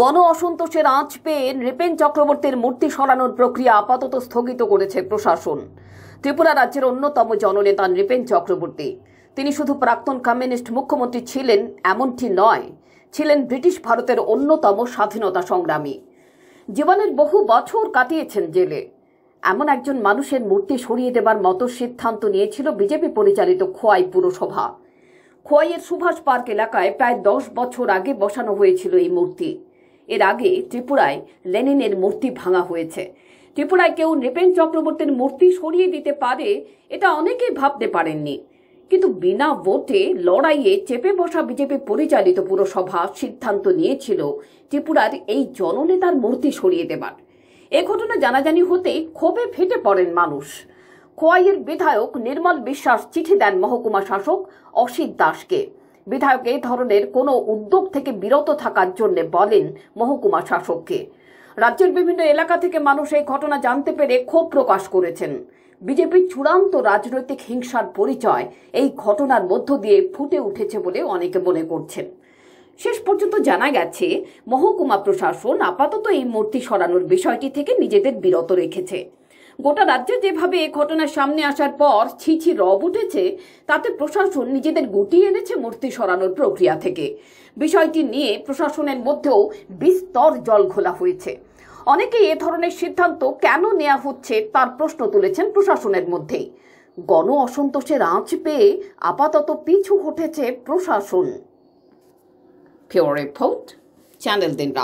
গণ অসন্তোষের আঁচ পেয়ে নৃপেন চক্রবর্তীর মূর্তি সরানোর প্রক্রিয়া আপাতত স্থগিত করেছে প্রশাসন ত্রিপুরা রাজ্যের অন্যতম জননেতা নৃপেন চক্রবর্তী তিনি শুধু প্রাক্তন কমিউনিস্ট মুখ্যমন্ত্রী ছিলেন এমনটি নয় ছিলেন ব্রিটিশ ভারতের অন্যতম স্বাধীনতা সংগ্রামী জীবনের বহু বছর কাটিয়েছেন জেলে এমন একজন মানুষের মূর্তি সরিয়ে দেবার মতো সিদ্ধান্ত নিয়েছিল বিজেপি পরিচালিত খোয়াই পুরসভা খোয়াইয়ের সুভাষ পার্ক এলাকায় প্রায় দশ বছর আগে বসানো হয়েছিল এই মূর্তি এর আগে ত্রিপুরায় লেনিনের মূর্তি ভাঙা হয়েছে ত্রিপুরায় কেউ নৃপেন চক্রবর্তীর মূর্তি সরিয়ে দিতে পারে এটা অনেকেই ভাবতে পারেননি কিন্তু বিনা ভোটে লড়াইয়ে চেপে বসা বিজেপি পরিচালিত পুরসভা সিদ্ধান্ত নিয়েছিল ত্রিপুরার এই জননেতার মূর্তি সরিয়ে দেবার এ ঘটনা জানাজানি হতে ক্ষোভে ফেটে পড়েন মানুষ খোয়াইয়ের বিধায়ক নির্মল বিশ্বাস চিঠি দেন মহকুমা শাসক অসিত দাসকে বিধায়ক এই ধরনের কোনো উদ্যোগ থেকে বিরত থাকার জন্য বলেন মহকুমা শাসককে রাজ্যের বিভিন্ন এলাকা থেকে মানুষ এই ঘটনা জানতে পেরে ক্ষোভ প্রকাশ করেছেন বিজেপির চূড়ান্ত রাজনৈতিক হিংসার পরিচয় এই ঘটনার মধ্য দিয়ে ফুটে উঠেছে বলে অনেকে মনে করছেন শেষ পর্যন্ত জানা গেছে মহকুমা প্রশাসন আপাতত এই মূর্তি সরানোর বিষয়টি থেকে নিজেদের বিরত রেখেছে গোটা রাজ্যে যেভাবে এ ঘটনা সামনে আসার পর ছিছি রব উঠেছে তাতে প্রশাসন নিজেদের গুটি এনেছে মূর্তি সরানোর প্রক্রিয়া থেকে বিষয়টি নিয়ে প্রশাসনের মধ্যেও বিস্তর জল ঘোলা হয়েছে অনেকেই এ ধরনের সিদ্ধান্ত কেন নেওয়া হচ্ছে তার প্রশ্ন তুলেছেন প্রশাসনের মধ্যেই গণ অসন্তোষের আঁচ পেয়ে আপাতত পিছু হঠেছে প্রশাসন ফিওর রিপোর্ট চ্যানেল দিন